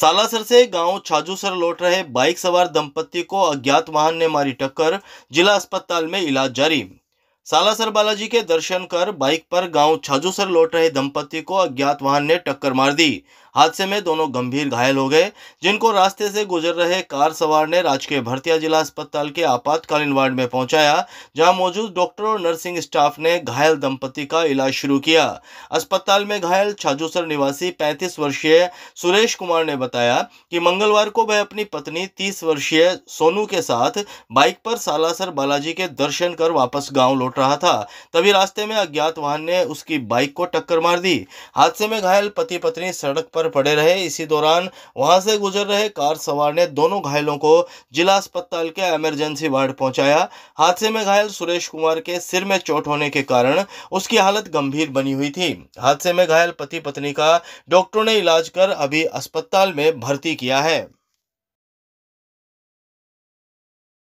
सालासर से गांव छाजूसर लौट रहे बाइक सवार दंपति को अज्ञात वाहन ने मारी टक्कर जिला अस्पताल में इलाज जारी सालासर बालाजी के दर्शन कर बाइक पर गांव छाजूसर लौट रहे दंपति को अज्ञात वाहन ने टक्कर मार दी हादसे में दोनों गंभीर घायल हो गए जिनको रास्ते से गुजर रहे कार सवार ने राजकीय भरतिया जिला अस्पताल के आपातकालीन वार्ड में पहुंचाया जहां मौजूद डॉक्टर और नर्सिंग स्टाफ ने घायल दंपति का इलाज शुरू किया अस्पताल में घायल छाजूसर निवासी पैंतीस वर्षीय सुरेश कुमार ने बताया कि मंगलवार को वह अपनी पत्नी तीस वर्षीय सोनू के साथ बाइक पर सालासर बालाजी के दर्शन कर वापस गाँव लौट रहा था तभी रास्ते में अज्ञात वाहन ने उसकी बाइक को टक्कर मार दी हादसे में घायल पति पत्नी सड़क पर पड़े रहे इसी दौरान वहां से गुजर रहे कार सवार ने दोनों घायलों को जिला अस्पताल के इमरजेंसी वार्ड पहुंचाया हादसे में घायल सुरेश कुमार के सिर में चोट होने के कारण उसकी हालत गंभीर बनी हुई थी हादसे में घायल पति पत्नी का डॉक्टरों ने इलाज कर अभी अस्पताल में भर्ती किया है